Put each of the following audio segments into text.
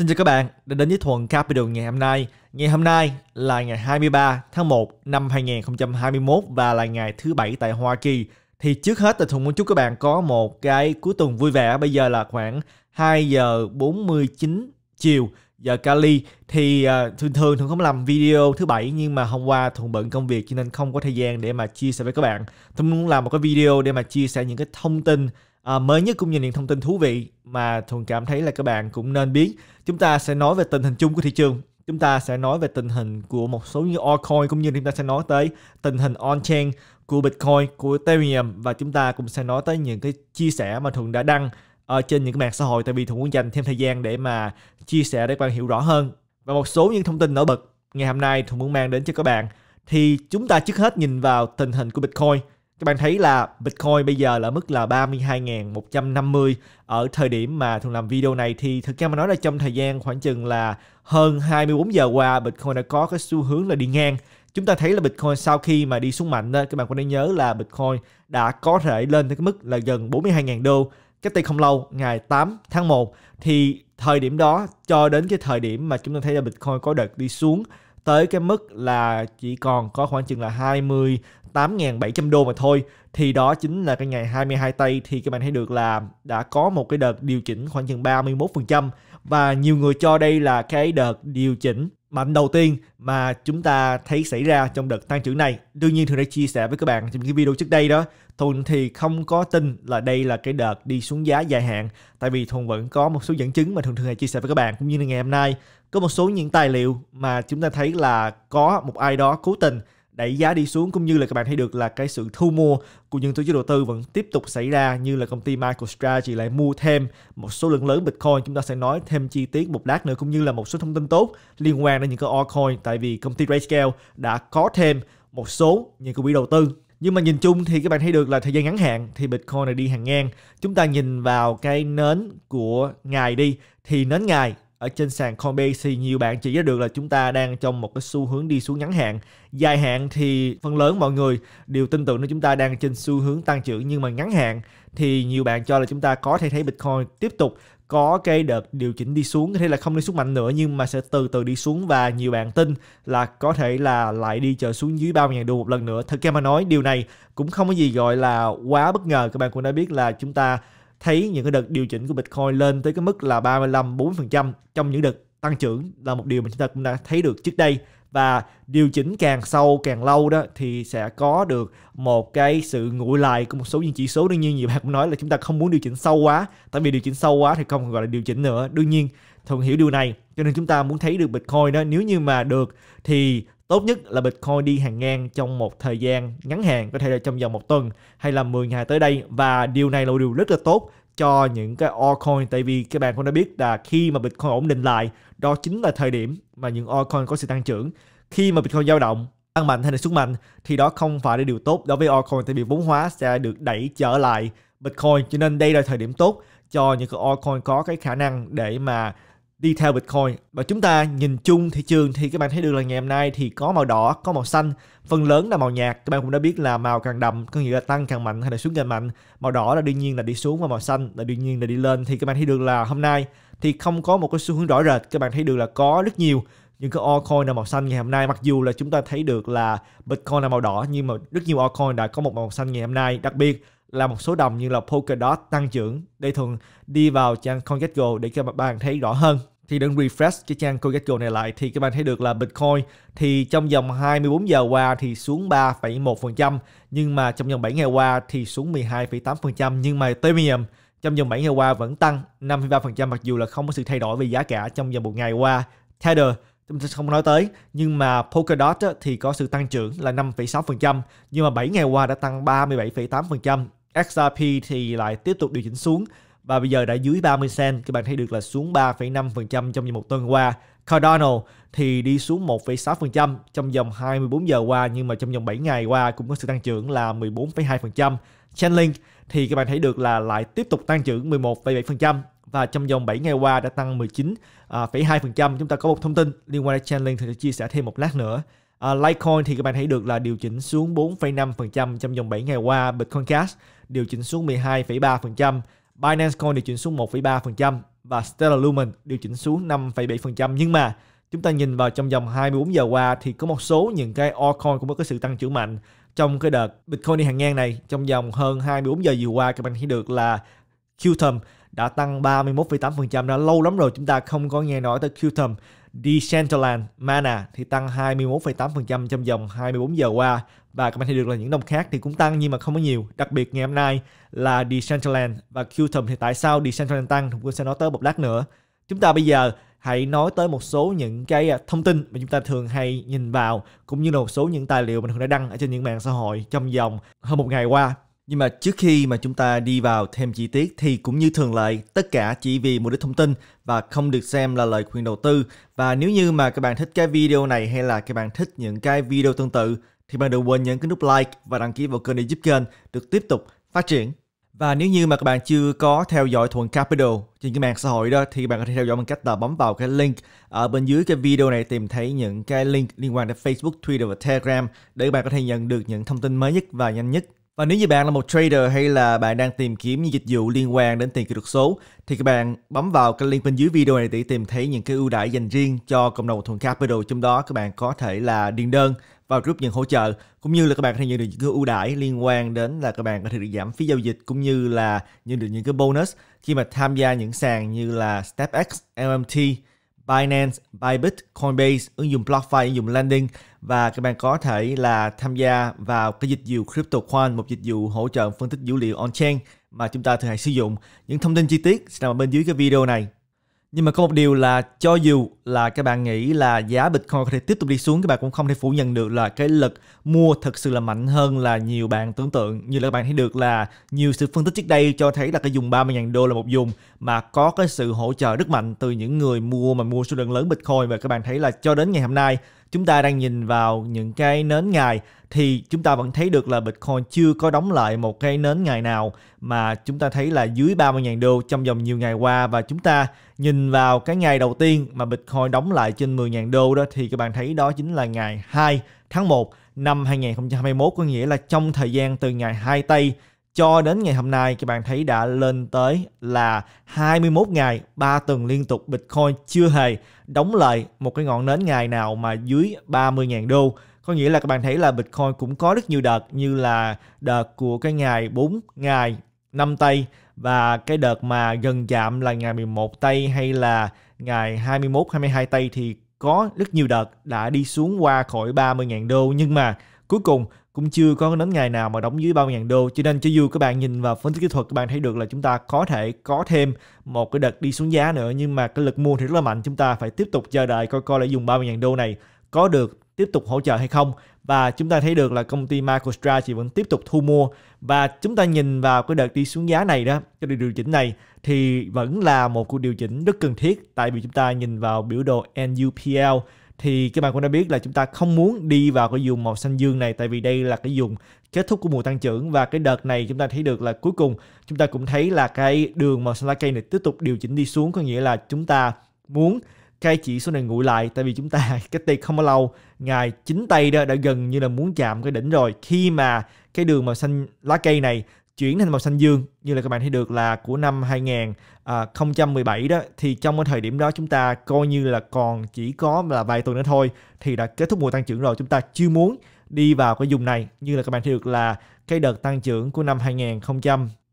Xin chào các bạn đã đến với Thuần Capital ngày hôm nay. Ngày hôm nay là ngày 23 tháng 1 năm 2021 và là ngày thứ bảy tại Hoa Kỳ. Thì trước hết là Thuần muốn chúc các bạn có một cái cuối tuần vui vẻ. Bây giờ là khoảng 2 giờ 49 chiều giờ Cali thì uh, thường thường Thuận không làm video thứ bảy nhưng mà hôm qua Thuận bận công việc cho nên không có thời gian để mà chia sẻ với các bạn. Thuận muốn làm một cái video để mà chia sẻ những cái thông tin à, mới nhất cũng như những thông tin thú vị mà thuần cảm thấy là các bạn cũng nên biết chúng ta sẽ nói về tình hình chung của thị trường chúng ta sẽ nói về tình hình của một số như altcoin cũng như chúng ta sẽ nói tới tình hình on chain của bitcoin của ethereum và chúng ta cũng sẽ nói tới những cái chia sẻ mà thuần đã đăng ở trên những cái mạng xã hội tại vì thuần muốn dành thêm thời gian để mà chia sẻ để các bạn hiểu rõ hơn và một số những thông tin nổi bật ngày hôm nay thuần muốn mang đến cho các bạn thì chúng ta trước hết nhìn vào tình hình của bitcoin các bạn thấy là Bitcoin bây giờ là mức là 32.150 ở thời điểm mà thường làm video này thì thực ra mà nói là trong thời gian khoảng chừng là hơn 24 giờ qua Bitcoin đã có cái xu hướng là đi ngang chúng ta thấy là Bitcoin sau khi mà đi xuống mạnh đó, các bạn có nên nhớ là Bitcoin đã có thể lên tới cái mức là gần 42.000 đô cách đây không lâu ngày 8 tháng 1 thì thời điểm đó cho đến cái thời điểm mà chúng ta thấy là Bitcoin có đợt đi xuống tới cái mức là chỉ còn có khoảng chừng là 28.700 đô mà thôi thì đó chính là cái ngày 22 tây thì các bạn thấy được là đã có một cái đợt điều chỉnh khoảng chừng 31% và nhiều người cho đây là cái đợt điều chỉnh mạnh đầu tiên mà chúng ta thấy xảy ra trong đợt tăng trưởng này. Đương nhiên Thường đã chia sẻ với các bạn trong cái video trước đây đó, Thuần thì không có tin là đây là cái đợt đi xuống giá dài hạn tại vì Thuần vẫn có một số dẫn chứng mà Thường thường hay chia sẻ với các bạn cũng như là ngày hôm nay có một số những tài liệu mà chúng ta thấy là có một ai đó cố tình đẩy giá đi xuống cũng như là các bạn thấy được là cái sự thu mua của những tổ chức đầu tư vẫn tiếp tục xảy ra như là công ty MicroStrategy lại mua thêm một số lượng lớn Bitcoin chúng ta sẽ nói thêm chi tiết một lát nữa cũng như là một số thông tin tốt liên quan đến những cái altcoin tại vì công ty RayScale đã có thêm một số những cái quỹ đầu tư nhưng mà nhìn chung thì các bạn thấy được là thời gian ngắn hạn thì Bitcoin này đi hàng ngang. Chúng ta nhìn vào cái nến của ngày đi thì nến ngày ở trên sàn CoinBase thì nhiều bạn chỉ ra được là chúng ta đang trong một cái xu hướng đi xuống ngắn hạn. Dài hạn thì phần lớn mọi người đều tin tưởng là chúng ta đang trên xu hướng tăng trưởng nhưng mà ngắn hạn thì nhiều bạn cho là chúng ta có thể thấy Bitcoin tiếp tục có cái đợt điều chỉnh đi xuống thế là không đi xuống mạnh nữa nhưng mà sẽ từ từ đi xuống và nhiều bạn tin là có thể là lại đi trở xuống dưới 30.000 đô một lần nữa. Thật ra mà nói điều này cũng không có gì gọi là quá bất ngờ các bạn cũng đã biết là chúng ta thấy những cái đợt điều chỉnh của Bitcoin lên tới cái mức là 35 40% trong những đợt tăng trưởng là một điều mà chúng ta cũng đã thấy được trước đây và điều chỉnh càng sâu càng lâu đó thì sẽ có được một cái sự nguội lại của một số những chỉ số đương nhiên nhiều bạn cũng nói là chúng ta không muốn điều chỉnh sâu quá tại vì điều chỉnh sâu quá thì không gọi là điều chỉnh nữa đương nhiên thuận hiểu điều này cho nên chúng ta muốn thấy được bitcoin đó nếu như mà được thì Tốt nhất là Bitcoin đi hàng ngang trong một thời gian ngắn hạn, có thể là trong vòng một tuần hay là 10 ngày tới đây và điều này là điều rất là tốt cho những cái altcoin tại vì các bạn cũng đã biết là khi mà Bitcoin ổn định lại đó chính là thời điểm mà những altcoin có sự tăng trưởng. Khi mà Bitcoin dao động tăng mạnh hay là xuống mạnh thì đó không phải là điều tốt đối với altcoin tại vì vốn hóa sẽ được đẩy trở lại Bitcoin cho nên đây là thời điểm tốt cho những cái altcoin có cái khả năng để mà đi theo Bitcoin và chúng ta nhìn chung thị trường thì các bạn thấy được là ngày hôm nay thì có màu đỏ, có màu xanh, phần lớn là màu nhạt. Các bạn cũng đã biết là màu càng đậm có nghĩa là tăng càng mạnh hay là xuống càng mạnh. Màu đỏ là đương nhiên là đi xuống và màu xanh là đương nhiên là đi lên. Thì các bạn thấy được là hôm nay thì không có một cái xu hướng rõ rệt. Các bạn thấy được là có rất nhiều những cái altcoin là màu xanh ngày hôm nay mặc dù là chúng ta thấy được là Bitcoin là màu đỏ nhưng mà rất nhiều altcoin đã có một màu xanh ngày hôm nay. Đặc biệt là một số đồng như là Polkadot tăng trưởng đây thường đi vào trang CoinGecko để các bạn thấy rõ hơn thì đừng refresh cái trang CoinGecko này lại thì các bạn thấy được là Bitcoin thì trong vòng 24 giờ qua thì xuống 3,1% nhưng mà trong vòng 7 ngày qua thì xuống 12,8% nhưng mà Ethereum trong vòng 7 ngày qua vẫn tăng 5,3% mặc dù là không có sự thay đổi về giá cả trong vòng một ngày qua. Tether chúng ta không nói tới nhưng mà Polkadot thì có sự tăng trưởng là 5,6% nhưng mà 7 ngày qua đã tăng 37,8% XRP thì lại tiếp tục điều chỉnh xuống và bây giờ đã dưới 30 cent các bạn thấy được là xuống 3,5% trong vòng một tuần qua. Cardano thì đi xuống 1,6% trong vòng 24 giờ qua nhưng mà trong vòng 7 ngày qua cũng có sự tăng trưởng là 14,2%. Chainlink thì các bạn thấy được là lại tiếp tục tăng trưởng 11,7% và trong vòng 7 ngày qua đã tăng 19,2%. À, Chúng ta có một thông tin liên quan đến Chainlink thì sẽ chia sẻ thêm một lát nữa. À, Litecoin thì các bạn thấy được là điều chỉnh xuống 4,5% trong vòng 7 ngày qua, Bitcoin Cash điều chỉnh xuống 12,3%, Binance Coin điều chỉnh xuống 1,3% và Stellar Lumen điều chỉnh xuống 5,7%. Nhưng mà chúng ta nhìn vào trong vòng 24 giờ qua thì có một số những cái altcoin cũng có sự tăng trưởng mạnh trong cái đợt Bitcoin đi hàng ngang này trong vòng hơn 24 giờ vừa qua các bạn thấy được là Qtum đã tăng 31,8% đã lâu lắm rồi chúng ta không có nghe nói tới Qtum Decentraland Mana thì tăng 21,8% trong vòng 24 giờ qua và các bạn thấy được là những đồng khác thì cũng tăng nhưng mà không có nhiều đặc biệt ngày hôm nay là Decentraland và Qtum thì tại sao Decentraland tăng thì tôi sẽ nói tới một lát nữa chúng ta bây giờ hãy nói tới một số những cái à, thông tin mà chúng ta thường hay nhìn vào cũng như là một số những tài liệu mình thường đã đăng ở trên những mạng xã hội trong vòng hơn một ngày qua nhưng mà trước khi mà chúng ta đi vào thêm chi tiết thì cũng như thường lệ, tất cả chỉ vì mục đích thông tin và không được xem là lời khuyên đầu tư. Và nếu như mà các bạn thích cái video này hay là các bạn thích những cái video tương tự thì bạn đừng quên nhấn cái nút like và đăng ký vào kênh để giúp kênh được tiếp tục phát triển. Và nếu như mà các bạn chưa có theo dõi Thuận Capital trên cái mạng xã hội đó thì bạn có thể theo dõi bằng cách là bấm vào cái link ở bên dưới cái video này tìm thấy những cái link liên quan đến Facebook, Twitter và Telegram để bạn có thể nhận được những thông tin mới nhất và nhanh nhất và nếu như bạn là một trader hay là bạn đang tìm kiếm những dịch vụ liên quan đến tiền kỹ thuật số thì các bạn bấm vào cái link bên dưới video này để tìm thấy những cái ưu đãi dành riêng cho cộng đồng thuần capital trong đó các bạn có thể là điền đơn vào group nhận hỗ trợ cũng như là các bạn có thể nhận được những cái ưu đãi liên quan đến là các bạn có thể được giảm phí giao dịch cũng như là nhận được những cái bonus khi mà tham gia những sàn như là StepX, LMT Binance, Bybit, Coinbase, ứng dụng BlockFi, ứng dụng landing và các bạn có thể là tham gia vào cái dịch vụ CryptoQuant, một dịch vụ hỗ trợ phân tích dữ liệu on-chain mà chúng ta thường hay sử dụng. Những thông tin chi tiết sẽ nằm bên dưới cái video này. Nhưng mà có một điều là cho dù là các bạn nghĩ là giá Bitcoin có thể tiếp tục đi xuống các bạn cũng không thể phủ nhận được là cái lực mua thực sự là mạnh hơn là nhiều bạn tưởng tượng như là các bạn thấy được là nhiều sự phân tích trước đây cho thấy là cái vùng 30.000 đô là một dùng mà có cái sự hỗ trợ rất mạnh từ những người mua mà mua số lượng lớn Bitcoin và các bạn thấy là cho đến ngày hôm nay chúng ta đang nhìn vào những cái nến ngày thì chúng ta vẫn thấy được là Bitcoin chưa có đóng lại một cái nến ngày nào mà chúng ta thấy là dưới 30.000 đô trong vòng nhiều ngày qua và chúng ta nhìn vào cái ngày đầu tiên mà Bitcoin hồi đóng lại trên 10.000 đô đó thì các bạn thấy đó chính là ngày 2 tháng 1 năm 2021 có nghĩa là trong thời gian từ ngày 2 Tây cho đến ngày hôm nay các bạn thấy đã lên tới là 21 ngày 3 tuần liên tục Bitcoin chưa hề đóng lại một cái ngọn nến ngày nào mà dưới 30.000 đô có nghĩa là các bạn thấy là Bitcoin cũng có rất nhiều đợt như là đợt của cái ngày 4 ngày 5 tây và cái đợt mà gần chạm là ngày 11 tây hay là ngày 21 22 tây thì có rất nhiều đợt đã đi xuống qua khỏi 30.000 đô nhưng mà cuối cùng cũng chưa có đến ngày nào mà đóng dưới 30.000 đô cho nên cho dù các bạn nhìn vào phân tích kỹ thuật các bạn thấy được là chúng ta có thể có thêm một cái đợt đi xuống giá nữa nhưng mà cái lực mua thì rất là mạnh chúng ta phải tiếp tục chờ đợi coi coi là dùng 30.000 đô này có được tiếp tục hỗ trợ hay không và chúng ta thấy được là công ty MicroStrategy thì vẫn tiếp tục thu mua và chúng ta nhìn vào cái đợt đi xuống giá này đó cái đợt điều chỉnh này thì vẫn là một cuộc điều chỉnh rất cần thiết tại vì chúng ta nhìn vào biểu đồ NUPL thì các bạn cũng đã biết là chúng ta không muốn đi vào cái vùng màu xanh dương này tại vì đây là cái vùng kết thúc của mùa tăng trưởng và cái đợt này chúng ta thấy được là cuối cùng chúng ta cũng thấy là cái đường màu xanh lá cây này tiếp tục điều chỉnh đi xuống có nghĩa là chúng ta muốn cái chỉ số này nguội lại tại vì chúng ta cái tiệc không bao lâu ngày chính tây đó đã gần như là muốn chạm cái đỉnh rồi khi mà cái đường màu xanh lá cây này chuyển thành màu xanh dương như là các bạn thấy được là của năm 2017 đó thì trong cái thời điểm đó chúng ta coi như là còn chỉ có là vài tuần nữa thôi thì đã kết thúc mùa tăng trưởng rồi chúng ta chưa muốn đi vào cái vùng này như là các bạn thấy được là cái đợt tăng trưởng của năm 2000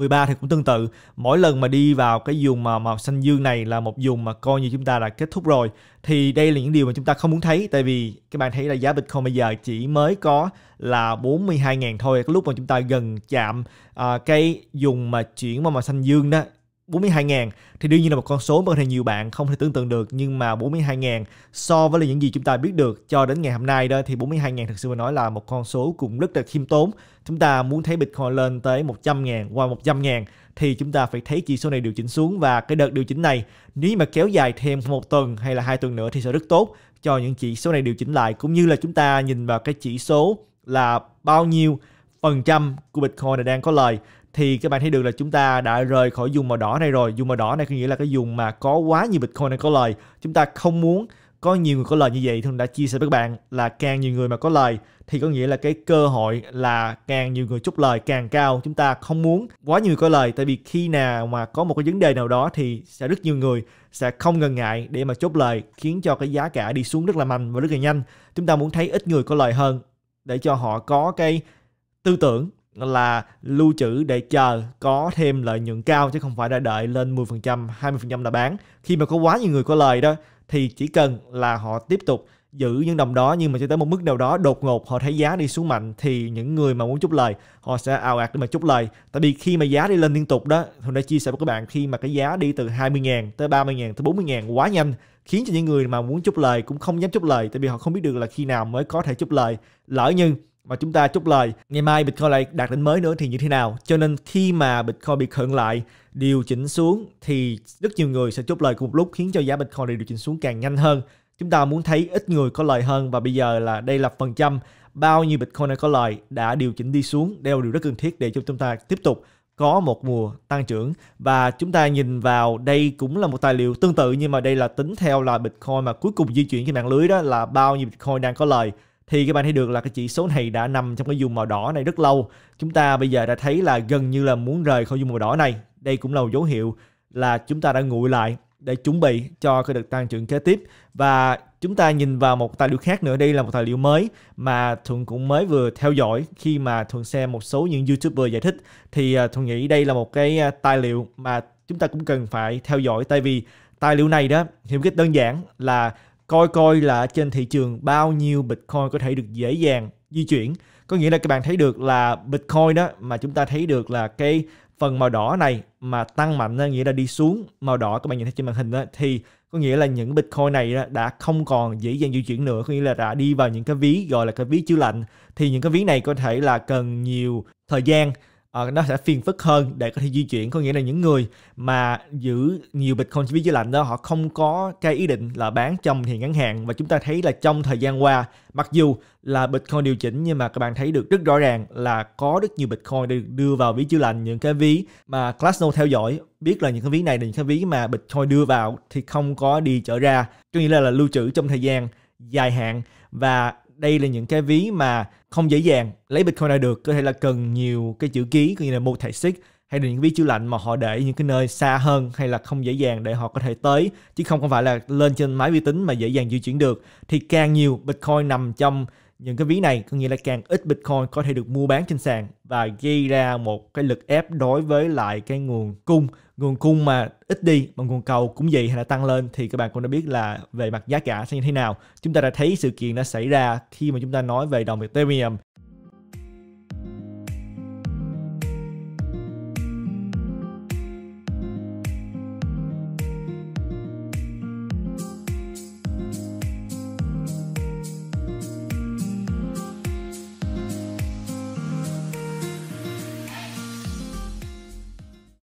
13 thì cũng tương tự mỗi lần mà đi vào cái vùng mà màu xanh dương này là một vùng mà coi như chúng ta đã kết thúc rồi thì đây là những điều mà chúng ta không muốn thấy tại vì các bạn thấy là giá Bitcoin bây giờ chỉ mới có là 42.000 thôi cái lúc mà chúng ta gần chạm à, cái vùng mà chuyển qua màu xanh dương đó 42.000 thì đương nhiên là một con số mà có thể nhiều bạn không thể tưởng tượng được nhưng mà 42.000 so với là những gì chúng ta biết được cho đến ngày hôm nay đó thì 42.000 thực sự mà nói là một con số cũng rất là khiêm tốn chúng ta muốn thấy Bitcoin lên tới 100.000 qua 100.000 thì chúng ta phải thấy chỉ số này điều chỉnh xuống và cái đợt điều chỉnh này nếu mà kéo dài thêm một tuần hay là hai tuần nữa thì sẽ rất tốt cho những chỉ số này điều chỉnh lại cũng như là chúng ta nhìn vào cái chỉ số là bao nhiêu phần trăm của Bitcoin này đang có lời thì các bạn thấy được là chúng ta đã rời khỏi dùng màu đỏ này rồi Dùng màu đỏ này có nghĩa là cái dùng mà có quá nhiều bitcoin này có lời chúng ta không muốn có nhiều người có lời như vậy thì đã chia sẻ với các bạn là càng nhiều người mà có lời thì có nghĩa là cái cơ hội là càng nhiều người chúc lời càng cao chúng ta không muốn quá nhiều người có lời tại vì khi nào mà có một cái vấn đề nào đó thì sẽ rất nhiều người sẽ không ngần ngại để mà chốt lời khiến cho cái giá cả đi xuống rất là mạnh và rất là nhanh chúng ta muốn thấy ít người có lời hơn để cho họ có cái tư tưởng là lưu trữ để chờ có thêm lợi nhuận cao chứ không phải là đợi lên 10%, 20% là bán. Khi mà có quá nhiều người có lời đó thì chỉ cần là họ tiếp tục giữ những đồng đó nhưng mà cho tới một mức nào đó đột ngột họ thấy giá đi xuống mạnh thì những người mà muốn chút lời họ sẽ ào ạt để mà chút lời tại vì khi mà giá đi lên liên tục đó hôm nay chia sẻ với các bạn khi mà cái giá đi từ 20.000 tới 30.000 tới 40.000 quá nhanh khiến cho những người mà muốn chút lời cũng không dám chút lời tại vì họ không biết được là khi nào mới có thể chút lời lỡ nhưng mà chúng ta chốt lời ngày mai Bitcoin lại đạt đỉnh mới nữa thì như thế nào. Cho nên khi mà Bitcoin bị khẩn lại, điều chỉnh xuống thì rất nhiều người sẽ chốt lời cùng một lúc khiến cho giá Bitcoin này điều chỉnh xuống càng nhanh hơn. Chúng ta muốn thấy ít người có lời hơn và bây giờ là đây là phần trăm bao nhiêu Bitcoin có lời đã điều chỉnh đi xuống. Đây là điều rất cần thiết để cho chúng ta tiếp tục có một mùa tăng trưởng và chúng ta nhìn vào đây cũng là một tài liệu tương tự nhưng mà đây là tính theo là Bitcoin mà cuối cùng di chuyển trên mạng lưới đó là bao nhiêu Bitcoin đang có lời thì các bạn thấy được là cái chỉ số này đã nằm trong cái vùng màu đỏ này rất lâu chúng ta bây giờ đã thấy là gần như là muốn rời khỏi vùng màu đỏ này đây cũng là một dấu hiệu là chúng ta đã nguội lại để chuẩn bị cho cái đợt tăng trưởng kế tiếp và chúng ta nhìn vào một tài liệu khác nữa đây là một tài liệu mới mà thuận cũng mới vừa theo dõi khi mà thuận xem một số những youtuber giải thích thì à, thuận nghĩ đây là một cái à, tài liệu mà chúng ta cũng cần phải theo dõi tại vì tài liệu này đó hiểu cách đơn giản là coi coi là trên thị trường bao nhiêu Bitcoin có thể được dễ dàng di chuyển. Có nghĩa là các bạn thấy được là Bitcoin đó mà chúng ta thấy được là cái phần màu đỏ này mà tăng mạnh đó, nghĩa là đi xuống màu đỏ các bạn nhìn thấy trên màn hình đó, thì có nghĩa là những Bitcoin này đã không còn dễ dàng di chuyển nữa có nghĩa là đã đi vào những cái ví gọi là cái ví chứa lạnh thì những cái ví này có thể là cần nhiều thời gian uh, nó sẽ phiền phức hơn để có thể di chuyển có nghĩa là những người mà giữ nhiều bitcoin chi phí chữa lạnh đó họ không có cái ý định là bán trong thì ngắn hạn và chúng ta thấy là trong thời gian qua mặc dù là bitcoin điều chỉnh nhưng mà các bạn thấy được rất rõ ràng là có rất nhiều bitcoin được đưa vào ví chữa lạnh những cái ví mà Glassnode theo dõi biết là những cái ví này là những cái ví mà bitcoin đưa vào thì không có đi trở ra có nghĩa là, là lưu trữ trong thời gian dài hạn và đây là những cái ví mà không dễ dàng lấy Bitcoin ra được có thể là cần nhiều cái chữ ký như là một xích hay là những ví chữ lạnh mà họ để những cái nơi xa hơn hay là không dễ dàng để họ có thể tới chứ không phải là lên trên máy vi tính mà dễ dàng di chuyển được thì càng nhiều Bitcoin nằm trong những cái ví này có nghĩa là càng ít Bitcoin có thể được mua bán trên sàn và gây ra một cái lực ép đối với lại cái nguồn cung nguồn cung mà ít đi mà nguồn cầu cũng vậy hay là tăng lên thì các bạn cũng đã biết là về mặt giá cả sẽ như thế nào chúng ta đã thấy sự kiện đã xảy ra khi mà chúng ta nói về đồng Ethereum